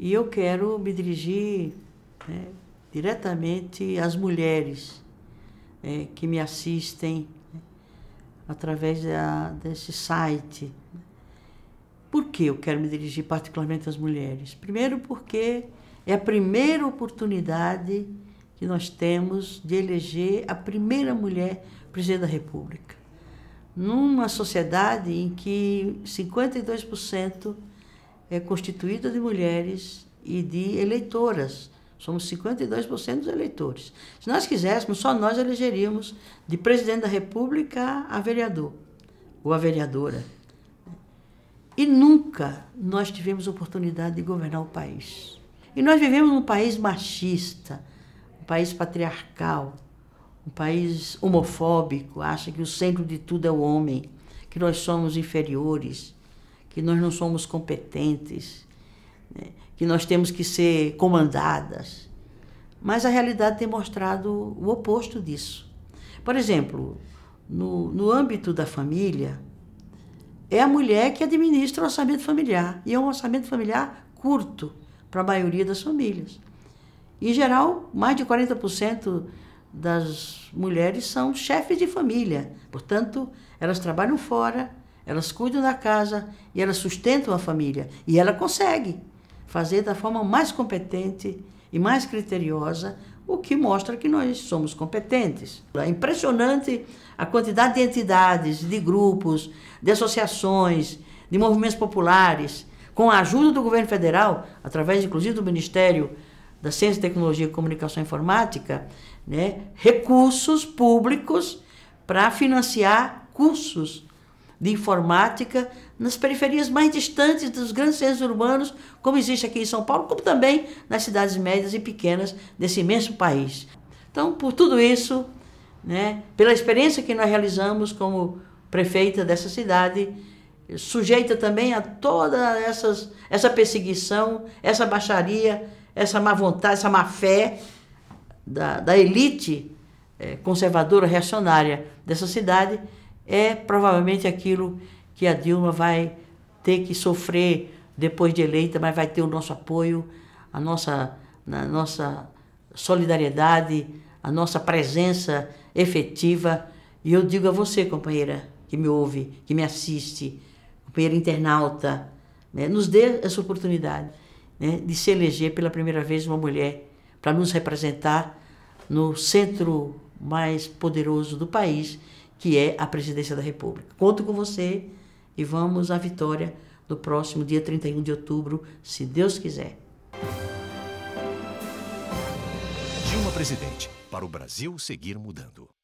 E eu quero me dirigir né, diretamente às mulheres é, que me assistem né, através da, desse site. Por que eu quero me dirigir particularmente às mulheres? Primeiro, porque é a primeira oportunidade que nós temos de eleger a primeira mulher presidente da República. Numa sociedade em que 52% é constituída de mulheres e de eleitoras. Somos 52% dos eleitores. Se nós quiséssemos, só nós elegeríamos de presidente da República a vereador ou a vereadora. E nunca nós tivemos oportunidade de governar o país. E nós vivemos num país machista, um país patriarcal, um país homofóbico, acha que o centro de tudo é o homem, que nós somos inferiores que nós não somos competentes, né? que nós temos que ser comandadas. Mas a realidade tem mostrado o oposto disso. Por exemplo, no, no âmbito da família, é a mulher que administra o orçamento familiar, e é um orçamento familiar curto para a maioria das famílias. Em geral, mais de 40% das mulheres são chefes de família, portanto, elas trabalham fora, elas cuidam da casa e elas sustentam a família. E ela consegue fazer da forma mais competente e mais criteriosa, o que mostra que nós somos competentes. É impressionante a quantidade de entidades, de grupos, de associações, de movimentos populares, com a ajuda do governo federal, através inclusive do Ministério da Ciência, Tecnologia e Comunicação e Informática, né, recursos públicos para financiar cursos de informática nas periferias mais distantes dos grandes centros urbanos, como existe aqui em São Paulo, como também nas cidades médias e pequenas desse imenso país. Então, por tudo isso, né, pela experiência que nós realizamos como prefeita dessa cidade, sujeita também a toda essas, essa perseguição, essa baixaria, essa má vontade, essa má fé da, da elite eh, conservadora, reacionária dessa cidade, é provavelmente aquilo que a Dilma vai ter que sofrer depois de eleita, mas vai ter o nosso apoio, a nossa, a nossa solidariedade, a nossa presença efetiva. E eu digo a você, companheira, que me ouve, que me assiste, companheira internauta, né, nos dê essa oportunidade né, de se eleger pela primeira vez uma mulher para nos representar no centro mais poderoso do país, que é a presidência da República. Conto com você e vamos à vitória no próximo dia 31 de outubro, se Deus quiser. Dilma presidente, para o Brasil seguir mudando.